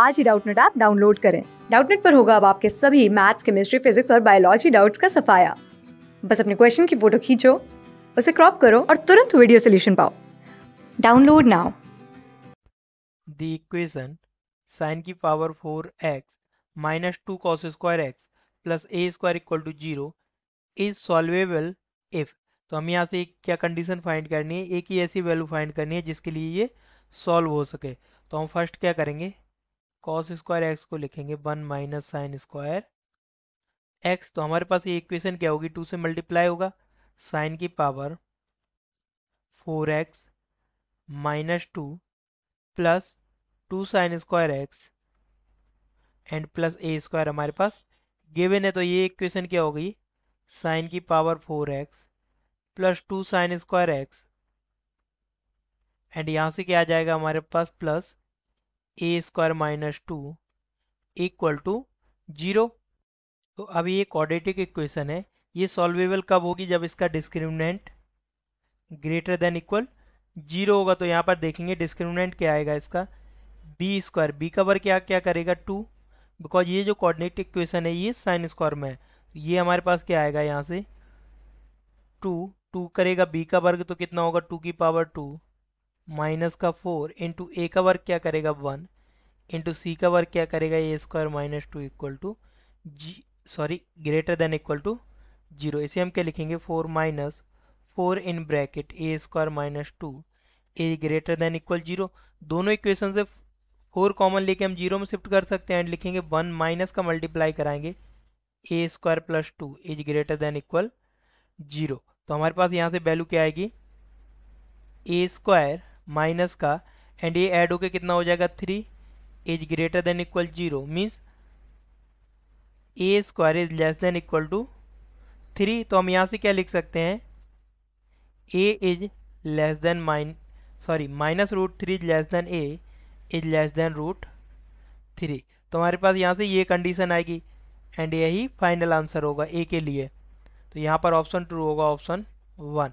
आज ही Doubtnet app download करें डाउटनेट पर होगा अब आपके सभी मैथ्स केमिस्ट्री फिजिक्स और बायोलॉजी डाउट्स का सफाया बस अपने क्वेश्चन की फोटो खींचो उसे क्रॉप करो और तुरंत वीडियो सोल्यूशन पाओ download now the equation sine की power four x minus two cos square x plus a square equal to zero is solvable if तो हमें यहाँ से क्या कंडीशन फाइंड करनी है एक ही ऐसी वैल्यू फाइंड करनी है जिसके लिए ये सॉल्व हो सके तो हम फर्स्ट क्या करेंगे कॉस स्क्वायर एक्स को लिखेंगे one minus sine square x तो हमारे पास ये इक्वेशन क्या होगी टू से मल्टीप्लाई होगा साइन की power four x minus two plus two sine square x and plus a square हमारे पास गिवन है तो ये इक्वेशन क्या होगी साइन की power four x plus two sine square x and यहाँ से क्या आ जाएगा हमारे पास plus a square minus two equal to zero तो अब ये क्वाड्रेटिक इक्वेशन है ये सॉल्वेबल कब होगी जब इसका discriminant greater than equal zero होगा तो यहाँ पर देखेंगे डिस्क्रिमिनेंट क्या आएगा इसका बी स्क्वायर बी का वर्ग क्या क्या करेगा टू बिकॉज ये जो कॉर्डिनेट इक्वेशन है ये साइन स्क्वायर में है तो ये हमारे पास क्या आएगा यहाँ से टू टू करेगा बी का वर्ग तो कितना होगा टू की पावर टू माइनस का फोर इंटू ए का वर्ग क्या करेगा वन इंटू सी का वर्ग क्या करेगा a square minus two equal to जी sorry greater than equal to zero इसे हम क्या लिखेंगे four minus four in bracket a square minus two a greater than equal zero दोनों इक्वेशन से फोर कॉमन लेके हम जीरो में शिफ्ट कर सकते हैं एंड लिखेंगे वन माइनस का मल्टीप्लाई कराएंगे a square plus two is greater than equal zero तो हमारे पास यहाँ से वैल्यू क्या आएगी ए स्क्वायर माइनस का एंड ये ऐड होके कितना हो जाएगा three is greater than equal zero means a square is less than equal to three तो हम यहाँ से क्या लिख सकते हैं a is less than mine sorry minus root three is less than a is less then root three तो हमारे पास यहाँ से ये कंडीशन आएगी एंड यही फाइनल आंसर होगा ए के लिए तो यहाँ पर ऑप्शन टू होगा ऑप्शन वन